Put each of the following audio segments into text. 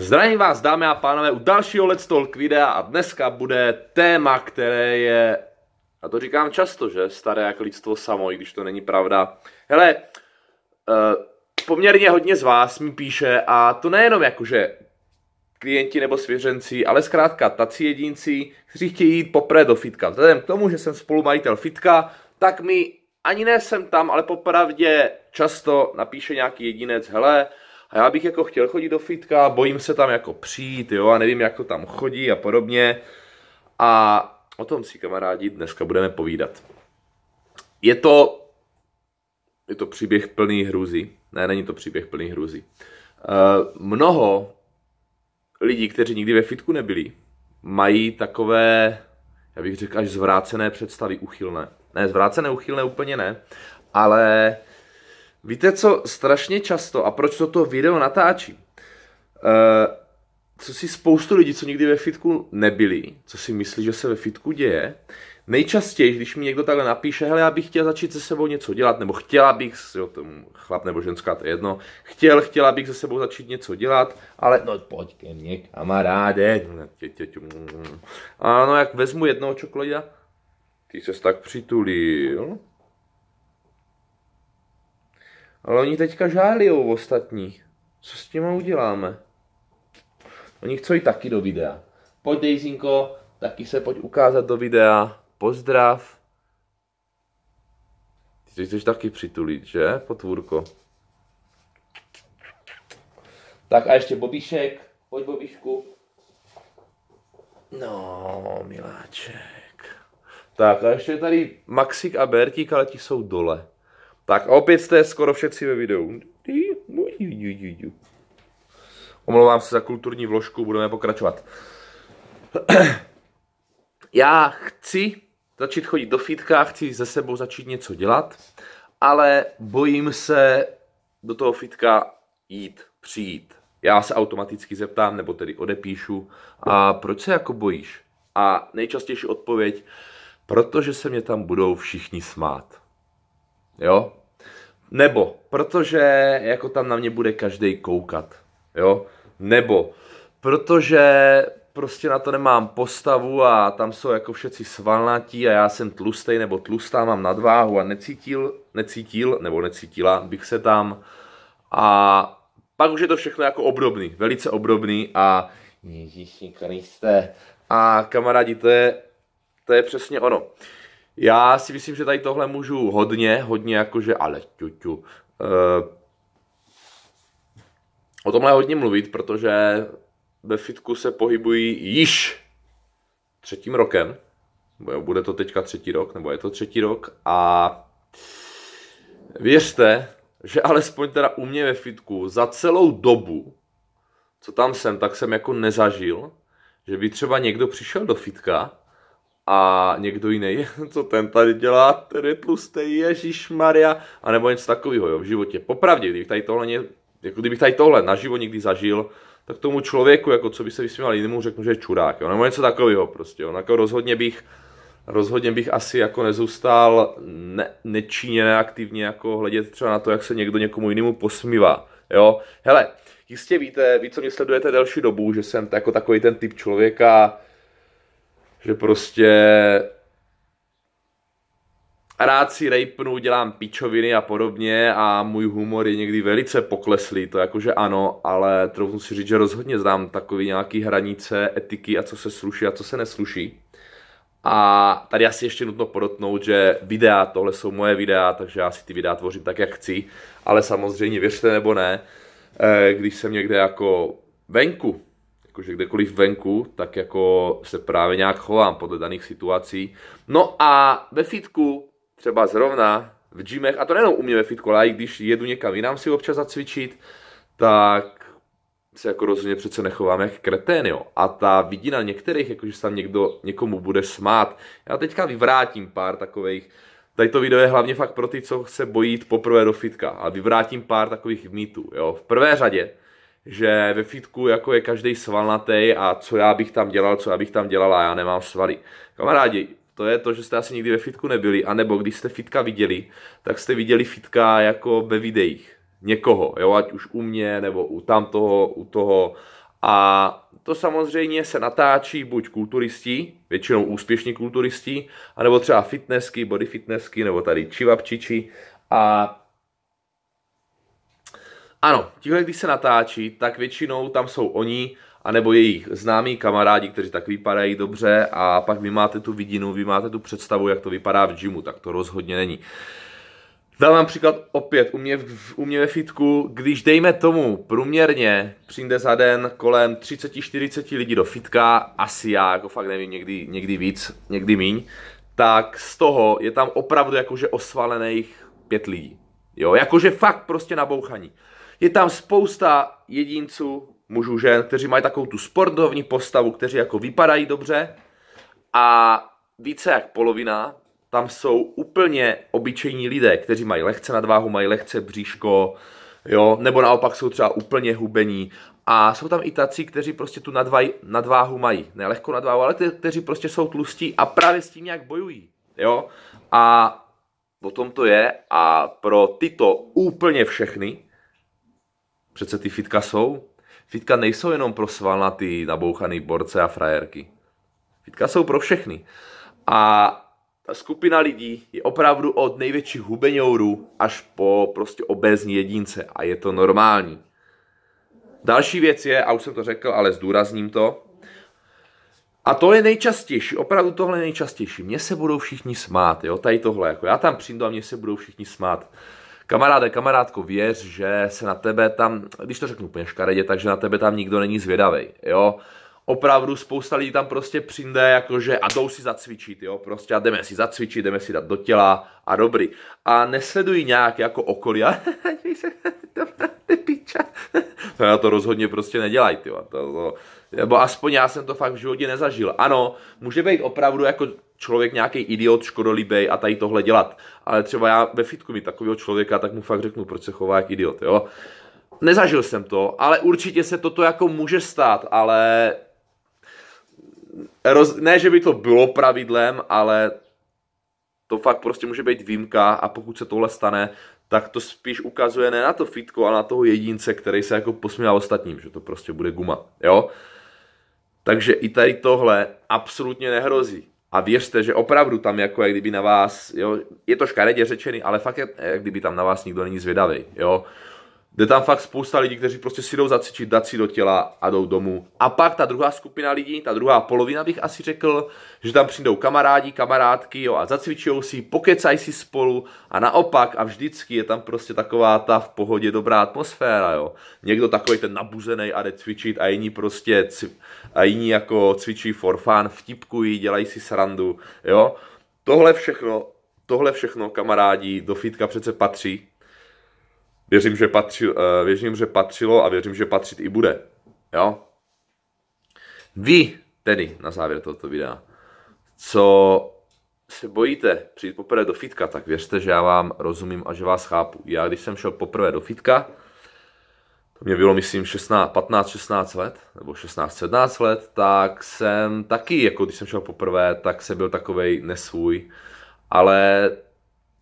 Zdravím vás, dámy a pánové, u dalšího Let's Talk videa a dneska bude téma, které je, a to říkám často, že staré jak lidstvo samo, i když to není pravda. Hele, eh, poměrně hodně z vás mi píše, a to nejenom jakože klienti nebo svěřenci, ale zkrátka taci jedinci, kteří chtějí jít poprvé do fitka. Vzhledem k tomu, že jsem spolumajitel fitka, tak mi ani ne jsem tam, ale popravdě často napíše nějaký jedinec, hele, a já bych jako chtěl chodit do fitka, bojím se tam jako přijít, jo, a nevím, jak to tam chodí a podobně. A o tom si kamarádi dneska budeme povídat. Je to, je to příběh plný hrůzy. Ne, není to příběh plný hrůzy. E, mnoho lidí, kteří nikdy ve fitku nebyli, mají takové, já bych řekl, až zvrácené představy, uchylné. Ne, zvrácené, uchylné úplně ne, ale Víte, co strašně často a proč toto video natáčím? E, co si spoustu lidí, co nikdy ve fitku nebyli, co si myslí, že se ve fitku děje, nejčastěji, když mi někdo takhle napíše, hele, já bych chtěl začít se sebou něco dělat, nebo chtěla bych, jo, tomu chlap nebo ženská, to je jedno, chtěl, chtěla bych se sebou začít něco dělat, ale no pojď ke mně, kamaráde. No, mm, mm, mm". A no, jak vezmu jednoho čokoláda, ty ses tak přitulil, ale oni teďka žáli o ostatní. Co s těma uděláme? Oni chcou jít taky do videa. Pojď Dejzinko, taky se pojď ukázat do videa. Pozdrav. Ty se chceš taky přitulit, že, potvůrko? Tak a ještě Bobíšek. Pojď Bobíšku. No, miláček. Tak a ještě tady Maxik a Bertík, ale ti jsou dole. Tak a opět jste skoro všetci ve videu. Omlouvám se za kulturní vložku, budeme pokračovat. Já chci začít chodit do fitka, chci ze sebou začít něco dělat, ale bojím se do toho fitka jít, přijít. Já se automaticky zeptám, nebo tedy odepíšu, a proč se jako bojíš? A nejčastější odpověď, protože se mě tam budou všichni smát. Jo? Nebo, protože jako tam na mě bude každý koukat, jo? Nebo, protože prostě na to nemám postavu a tam jsou jako všetci svalnatí a já jsem tlustej nebo tlustá, mám nadváhu a necítil, necítil nebo necítila bych se tam. A pak už je to všechno jako obdobný, velice obdobný a Ježíši Kriste. A kamarádi, to je, to je přesně ono. Já si myslím, že tady tohle můžu hodně, hodně jakože, ale tu. Uh, eh, o tomhle hodně mluvit, protože ve fitku se pohybují již třetím rokem. Bude to teďka třetí rok, nebo je to třetí rok a věřte, že alespoň teda u mě ve fitku za celou dobu, co tam jsem, tak jsem jako nezažil, že by třeba někdo přišel do fitka a někdo jiný, co ten tady dělá, ten je tlustý, Ježíš Maria, a nebo něco takového, jo, v životě. Popravdě, kdybych tady tohle, jako kdybych tady tohle na život nikdy zažil, tak tomu člověku, jako co by se vysmíval jinému, řeknu, že je čurák, jo, nebo něco takového prostě, jo, jako rozhodně bych, rozhodně bych asi jako nezůstal ne, nečíně, neaktivně jako hledět třeba na to, jak se někdo někomu jinému posmívá, jo. Hele, jistě víte, vy co mě sledujete delší dobu, že jsem jako takový ten typ člověka, že prostě rád si rejpnu, dělám pičoviny a podobně a můj humor je někdy velice pokleslý, to jakože ano, ale troufnu si říct, že rozhodně znám takový nějaký hranice etiky a co se sluší a co se nesluší. A tady asi ještě nutno podotnout, že videa, tohle jsou moje videa, takže já si ty videa tvořím tak, jak chci, ale samozřejmě věřte nebo ne, eh, když jsem někde jako venku, jakože kdekoliv venku, tak jako se právě nějak chovám podle daných situací. No a ve fitku třeba zrovna v gymech, a to nejenom u mě ve fitku, ale i když jedu někam jinam si občas zacvičit, tak se jako rozhodně přece nechovám jak kretén, jo. A ta vidina některých, jakože se tam někdo, někomu bude smát. Já teďka vyvrátím pár takových, tady to video je hlavně fakt pro ty, co se bojí poprvé do fitka. A vyvrátím pár takových mýtů, jo. V prvé řadě, že ve fitku jako je každý svalnatý a co já bych tam dělal, co já bych tam dělala, já nemám svaly. Kamarádi, to je to, že jste asi nikdy ve fitku nebyli, anebo když jste fitka viděli, tak jste viděli fitka jako ve videích někoho, jo, ať už u mě, nebo u tamtoho, u toho. A to samozřejmě se natáčí buď kulturisti, většinou úspěšní kulturisti, anebo třeba fitnessky, body fitnessky, nebo tady čivapčiči. A ano, tihle, když se natáčí, tak většinou tam jsou oni, anebo jejich známí kamarádi, kteří tak vypadají dobře a pak vy máte tu vidinu, vy máte tu představu, jak to vypadá v gymu, tak to rozhodně není. Dám vám příklad opět u mě, u mě ve fitku, když dejme tomu průměrně přijde za den kolem 30-40 lidí do fitka, asi já jako fakt nevím, někdy, někdy víc, někdy míň, tak z toho je tam opravdu jakože osvalených pět lidí. Jo, jakože fakt prostě nabouchaní. Je tam spousta jedinců, mužů, žen, kteří mají takovou tu sportovní postavu, kteří jako vypadají dobře a více jak polovina tam jsou úplně obyčejní lidé, kteří mají lehce nadváhu, mají lehce bříško, jo, nebo naopak jsou třeba úplně hubení. A jsou tam i tací, kteří prostě tu nadvaj, nadváhu mají, ne lehkou nadváhu, ale kteří prostě jsou tlustí a právě s tím nějak bojují, jo. A o tom to je a pro tyto úplně všechny Přece ty fitka jsou. Fitka nejsou jenom pro svalnatý, nabouchaný borce a frajerky. Fitka jsou pro všechny. A ta skupina lidí je opravdu od největších hubeňourů až po prostě obézní jedince a je to normální. Další věc je, a už jsem to řekl, ale zdůrazním to, a to je nejčastější, opravdu tohle je nejčastější. Mně se budou všichni smát, jo, tady tohle, jako já tam přijdu a mně se budou všichni smát. Kamaráde, kamarádko, věř, že se na tebe tam, když to řeknu úplně škaredě, takže na tebe tam nikdo není zvědavý, jo. Opravdu spousta lidí tam prostě přijde jakože a jdou si zacvičit, jo, prostě a jdeme si zacvičit, jdeme si dát do těla a dobrý. A nesledují nějak jako okolí a ty piča. to na to rozhodně prostě nedělají, jo. To, to, nebo aspoň já jsem to fakt v životě nezažil. Ano, může být opravdu jako člověk nějaký idiot, škodolíbej a tady tohle dělat. Ale třeba já ve fitku mi takového člověka, tak mu fakt řeknu, proč se chová jak idiot, jo. Nezažil jsem to, ale určitě se toto jako může stát, ale roz... ne, že by to bylo pravidlem, ale to fakt prostě může být výjimka a pokud se tohle stane, tak to spíš ukazuje ne na to fitko, ale na toho jedince, který se jako posmívá ostatním, že to prostě bude guma, jo. Takže i tady tohle absolutně nehrozí. A věřte, že opravdu tam jako jak kdyby na vás, jo, je to škaredě řečený, ale fakt je, jak kdyby tam na vás nikdo není zvědavý, jo. Jde tam fakt spousta lidí, kteří prostě si jdou zacvičit, dát si do těla a jdou domů. A pak ta druhá skupina lidí, ta druhá polovina bych asi řekl, že tam přijdou kamarádi, kamarádky jo, a zacvičují si, pokecají si spolu a naopak a vždycky je tam prostě taková ta v pohodě dobrá atmosféra. Jo. Někdo takový ten nabuzený a jde cvičit a jiní prostě cv- a jiní jako cvičí for fun, vtipkují, dělají si srandu. Jo. Tohle všechno, tohle všechno kamarádi do fitka přece patří Věřím, že patřil, eh, věřím, že patřilo a věřím, že patřit i bude. Jo? Vy, tedy, na závěr tohoto videa, co se bojíte přijít poprvé do fitka, tak věřte, že já vám rozumím a že vás chápu. Já, když jsem šel poprvé do fitka, to mě bylo, myslím, 16, 15, 16 let, nebo 16, 17 let, tak jsem taky, jako když jsem šel poprvé, tak jsem byl takovej nesvůj. Ale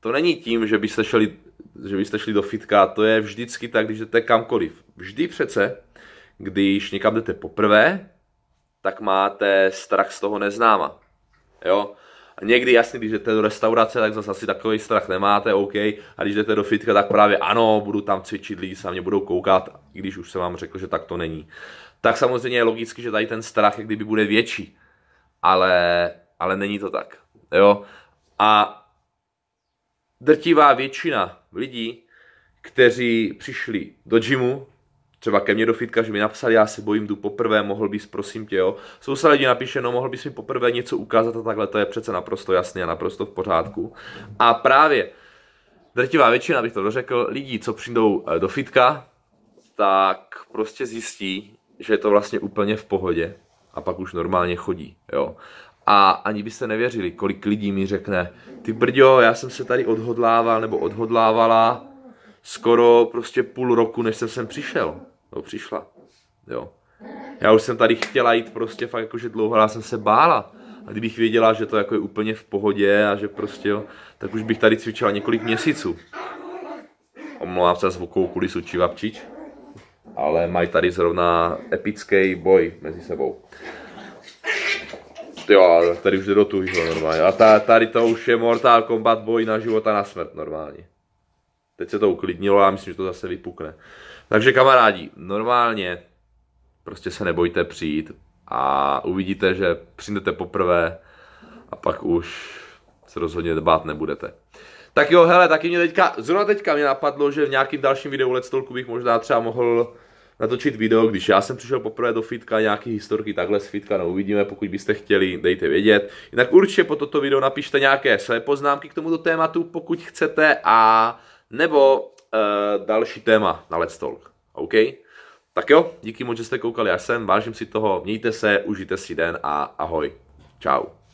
to není tím, že byste šli že byste šli do fitka, to je vždycky tak, když jdete kamkoliv. Vždy přece, když někam jdete poprvé, tak máte strach z toho neznáma. Jo? A někdy jasně, když jdete do restaurace, tak zase asi takový strach nemáte, OK. A když jdete do fitka, tak právě ano, budu tam cvičit, lidi se na mě budou koukat, i když už jsem vám řekl, že tak to není. Tak samozřejmě je logicky, že tady ten strach jak kdyby bude větší. Ale, ale není to tak. Jo? A drtivá většina lidí, kteří přišli do gymu, třeba ke mně do fitka, že mi napsali, já se bojím, jdu poprvé, mohl bys, prosím tě, jo. Spousta lidí napíše, no mohl bys mi poprvé něco ukázat a takhle, to je přece naprosto jasné a naprosto v pořádku. A právě drtivá většina, bych to dořekl, lidí, co přijdou eh, do fitka, tak prostě zjistí, že je to vlastně úplně v pohodě a pak už normálně chodí, jo a ani byste nevěřili, kolik lidí mi řekne, ty brďo, já jsem se tady odhodlával nebo odhodlávala skoro prostě půl roku, než jsem sem přišel. No, přišla. Jo. Já už jsem tady chtěla jít prostě fakt jakože dlouho, já jsem se bála. A kdybych věděla, že to jako je úplně v pohodě a že prostě jo, tak už bych tady cvičila několik měsíců. Omlouvám se zvukou kulisu Čivapčič, ale mají tady zrovna epický boj mezi sebou. Jo, tady už jde do tujího normálně. A ta, tady to už je Mortal Kombat boj na život a na smrt normálně. Teď se to uklidnilo, já myslím, že to zase vypukne. Takže kamarádi, normálně prostě se nebojte přijít a uvidíte, že přijdete poprvé a pak už se rozhodně dbát nebudete. Tak jo, hele, taky mě teďka, zrovna teďka mě napadlo, že v nějakým dalším videu Let's Talku bych možná třeba mohl natočit video, když já jsem přišel poprvé do fitka, nějaký historky takhle z fitka, no uvidíme, pokud byste chtěli, dejte vědět. Jinak určitě po toto video napište nějaké své poznámky k tomuto tématu, pokud chcete, a nebo uh, další téma na Let's Talk. OK? Tak jo, díky moc, že jste koukali, já jsem, vážím si toho, mějte se, užijte si den a ahoj. Čau.